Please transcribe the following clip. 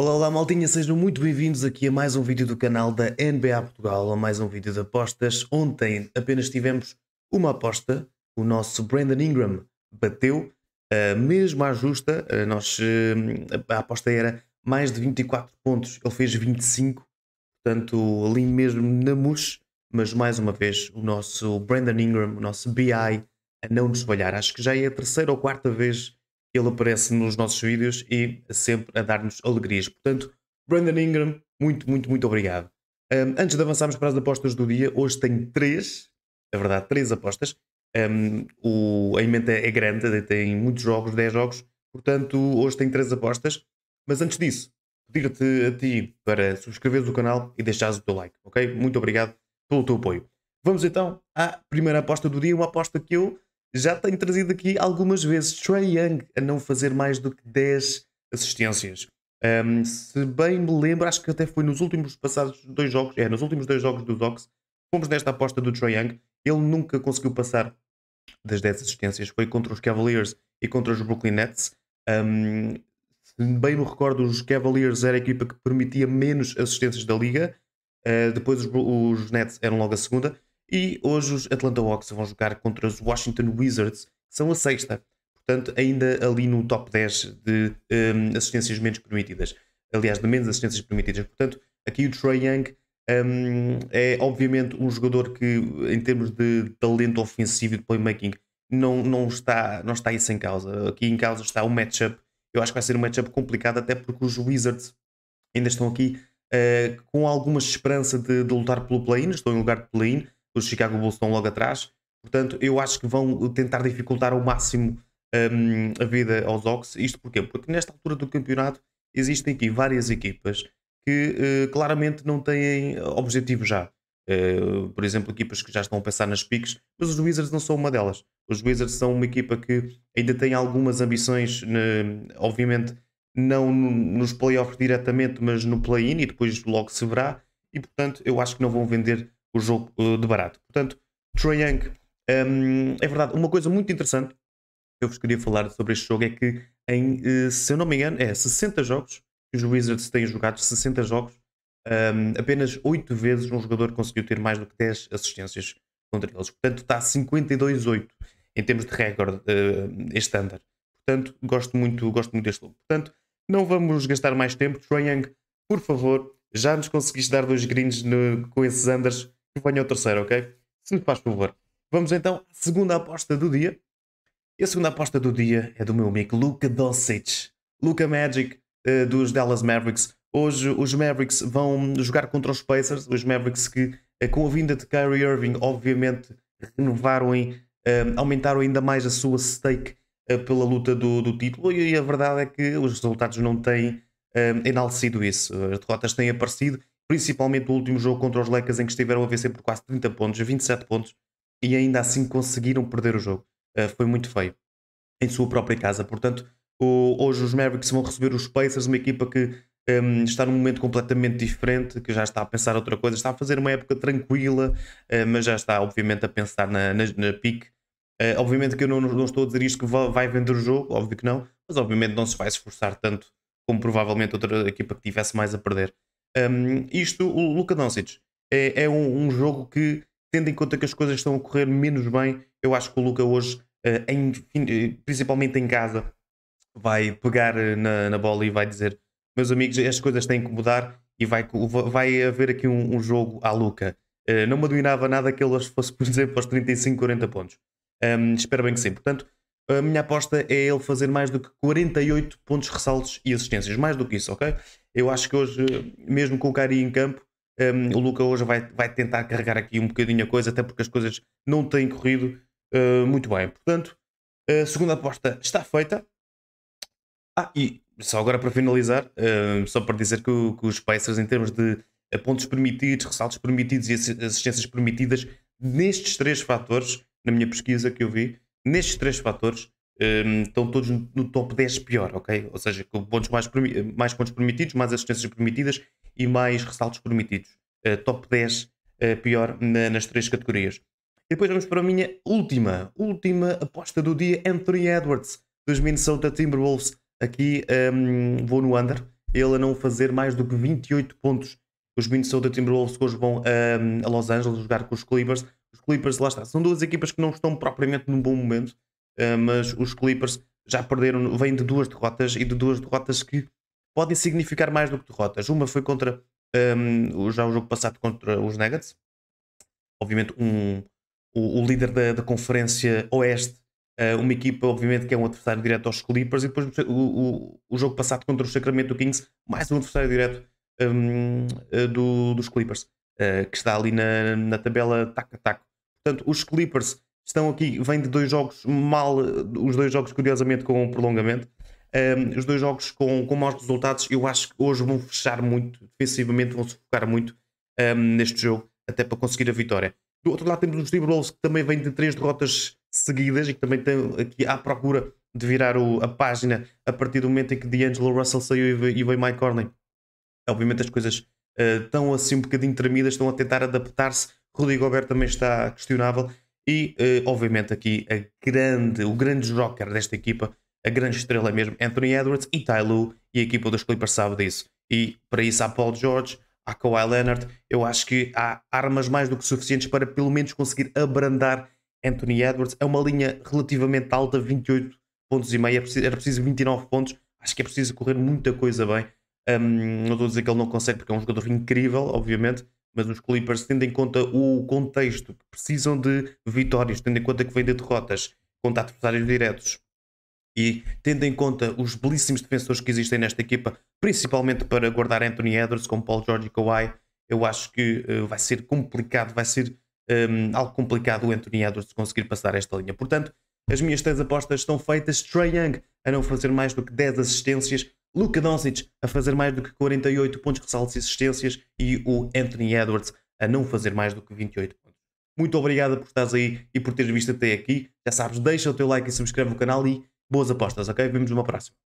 Olá, olá maltinha, sejam muito bem-vindos aqui a mais um vídeo do canal da NBA Portugal, a mais um vídeo de apostas. Ontem apenas tivemos uma aposta, o nosso Brandon Ingram bateu, uh, mesmo à justa, uh, nós, uh, a aposta era mais de 24 pontos, ele fez 25, portanto ali mesmo na murcha, mas mais uma vez o nosso Brandon Ingram, o nosso BI, a não nos falhar. Acho que já é a terceira ou quarta vez ele aparece nos nossos vídeos e sempre a dar-nos alegrias. Portanto, Brandon Ingram, muito, muito, muito obrigado. Um, antes de avançarmos para as apostas do dia, hoje tenho três, na é verdade, três apostas. Um, o, a emenda é grande, tem muitos jogos, 10 jogos, portanto, hoje tenho três apostas. Mas antes disso, pedir-te a ti para subscreveres o canal e deixares o teu like, ok? Muito obrigado pelo teu apoio. Vamos então à primeira aposta do dia, uma aposta que eu já tem trazido aqui algumas vezes Trey Young a não fazer mais do que 10 assistências. Um, se bem me lembro, acho que até foi nos últimos passados dois jogos, é, nos últimos dois jogos dos Ox, fomos nesta aposta do Trae Young, ele nunca conseguiu passar das 10 assistências, foi contra os Cavaliers e contra os Brooklyn Nets. Um, se bem me recordo, os Cavaliers era a equipa que permitia menos assistências da liga, uh, depois os, os Nets eram logo a segunda, e hoje os Atlanta Hawks vão jogar contra os Washington Wizards, que são a sexta, portanto, ainda ali no top 10 de um, assistências menos permitidas. Aliás, de menos assistências permitidas. Portanto, aqui o Trey Young um, é obviamente um jogador que, em termos de talento ofensivo e de playmaking, não, não, está, não está isso em causa. Aqui em causa está o matchup. Eu acho que vai ser um matchup complicado, até porque os Wizards ainda estão aqui uh, com alguma esperança de, de lutar pelo play-in, estão em lugar de play-in os Chicago Bulls estão logo atrás. Portanto, eu acho que vão tentar dificultar ao máximo um, a vida aos Ox. Isto porquê? Porque nesta altura do campeonato existem aqui várias equipas que uh, claramente não têm objetivo já. Uh, por exemplo, equipas que já estão a pensar nas piques, mas os Wizards não são uma delas. Os Wizards são uma equipa que ainda tem algumas ambições, ne, né, obviamente, não no, nos playoffs diretamente, mas no play-in e depois logo se verá. E portanto, eu acho que não vão vender o jogo eh, de barato. Portanto, Trae Young, um, ehm, é verdade, uma coisa muito interessante que eu vos queria falar sobre este jogo é que, em, eh, se eu não me engano, é 60 jogos que os Wizards têm jogado, 60 jogos, um, ehm, apenas 8 vezes um jogador conseguiu ter mais do que 10 assistências contra eles. Portanto, está 52-8 em termos de recorde uh, estándar. Portanto, gosto muito, gosto muito deste jogo. Portanto, não vamos gastar mais tempo. Trae Young, por favor, já nos conseguiste dar dois greens no, com esses unders que venha o terceiro, ok? Se me faz favor. Vamos então à segunda aposta do dia. E a segunda aposta do dia é do meu amigo Luca Doncic. Luca Magic uh, dos Dallas Mavericks. Hoje os Mavericks vão jogar contra os Pacers. Os Mavericks que, uh, com a vinda de Kyrie Irving, obviamente renovaram e uh, aumentaram ainda mais a sua stake pela luta do, do título. E, e, a verdade é que os resultados não têm enaltecido isso. As derrotas têm aparecido principalmente o último jogo contra os Lecas, em que estiveram a vencer por quase 30 pontos, 27 pontos, e ainda assim conseguiram perder o jogo. Uh, foi muito feio em sua própria casa. Portanto, o, hoje os Mavericks vão receber os Pacers, uma equipa que um, ehm, está num momento completamente diferente, que já está a pensar outra coisa, está a fazer uma época tranquila, uh, mas já está, obviamente, a pensar na, na, na pique. Uh, obviamente que eu não, não, estou a dizer isto que vai, vai vender o jogo, óbvio que não, mas obviamente não se vai esforçar tanto como provavelmente outra equipa que tivesse mais a perder. Um, isto, o Luka Doncic, é, é um, um, jogo que, tendo em conta que as coisas estão a correr menos bem, eu acho que o Luka hoje, uh, em, principalmente em casa, vai pegar ah, na, na, bola e vai dizer: meus amigos, as coisas têm que mudar e vai, vai haver aqui um, um jogo à Luca. Uh, ah, não me admirava nada que ele fosse, por exemplo, aos 35, 40 pontos. Um, espero bem que sim. Portanto, a minha aposta é ele fazer mais do que 48 pontos ressaltos e assistências. Mais do que isso, ok? Eu acho que hoje, mesmo com o Cari em campo, um, o Luca hoje vai, vai tentar carregar aqui um bocadinho a coisa, até porque as coisas não têm corrido uh, muito bem. Portanto, a segunda aposta está feita. Ah, e só agora para finalizar, uh, só para dizer que, o, que, os Pacers, em termos de pontos permitidos, ressaltos permitidos e assistências permitidas, nestes três fatores, na minha pesquisa que eu vi, nestes três fatores, um, estão todos no, top 10 pior, ok? Ou seja, com pontos mais, mais pontos permitidos, mais assistências permitidas e mais ressaltos permitidos. Uh, top 10 uh, eh, pior na, nas três categorias. E depois vamos para a minha última, última aposta do dia, Anthony Edwards, dos Minnesota Timberwolves. Aqui um, vou no under, ele a não fazer mais do que 28 pontos. Os Minnesota Timberwolves hoje vão um, a Los Angeles jogar com os Clippers. Os Clippers, lá está, são duas equipas que não estão propriamente num bom momento. Eh, mas os Clippers já perderam, vêm de duas derrotas e de duas derrotas que podem significar mais do que derrotas. Uma foi contra um, ehm, já o jogo passado contra os Nuggets, obviamente um, o, o líder da, da, conferência Oeste, eh, uma equipa obviamente que é um adversário direto aos Clippers, e depois o, o, o jogo passado contra o Sacramento Kings, mais um adversário direto um, ehm, eh, do, dos Clippers, uh, que está ali na, na tabela tac a tac. Portanto, os Clippers estão aqui, vêm de dois jogos mal, os dois jogos curiosamente com um prolongamento. Um, os dois jogos com, com maus resultados, eu acho que hoje vão fechar muito, defensivamente vão se focar muito um, neste jogo, até para conseguir a vitória. Do outro lado temos os Timberwolves que também vêm de três derrotas seguidas e que também estão aqui à procura de virar o, a página a partir do momento em que D'Angelo Russell saiu e veio, e veio Mike Conley. Obviamente as coisas uh, estão assim um bocadinho tremidas, estão a tentar adaptar-se. Rodrigo Gobert também está questionável. E, eh, obviamente, aqui grande, o grande joker desta equipa, a grande estrela mesmo, Anthony Edwards e Ty Lue, e a equipa dos Clippers sabe disso. E para isso há Paul George, há Kawhi Leonard. Eu acho que há armas mais do que suficientes para pelo menos conseguir abrandar Anthony Edwards. É uma linha relativamente alta, 28 pontos e meio. Era é preciso, era preciso 29 pontos. Acho que é preciso correr muita coisa bem. Um, não estou a dizer que ele não consegue, porque é um jogador incrível, obviamente mas os Clippers, tendo em conta o contexto, precisam de vitórias, tendo em conta que vêm de derrotas contra adversários diretos e tendo em conta os belíssimos defensores que existem nesta equipa, principalmente para guardar Anthony Edwards, como Paul George e Kawhi, eu acho que uh, vai ser complicado, vai ser um, ehm, algo complicado o Anthony Edwards conseguir passar esta linha. Portanto, as minhas três apostas estão feitas. Trey Young a não fazer mais do que 10 assistências, Luka Doncic a fazer mais do que 48 pontos, ressaltos e assistências e o Anthony Edwards a não fazer mais do que 28 pontos. Muito obrigado por estares aí e por teres visto até aqui. Já sabes, deixa o teu like e subscreve o canal e boas apostas, ok? Vemos numa próxima.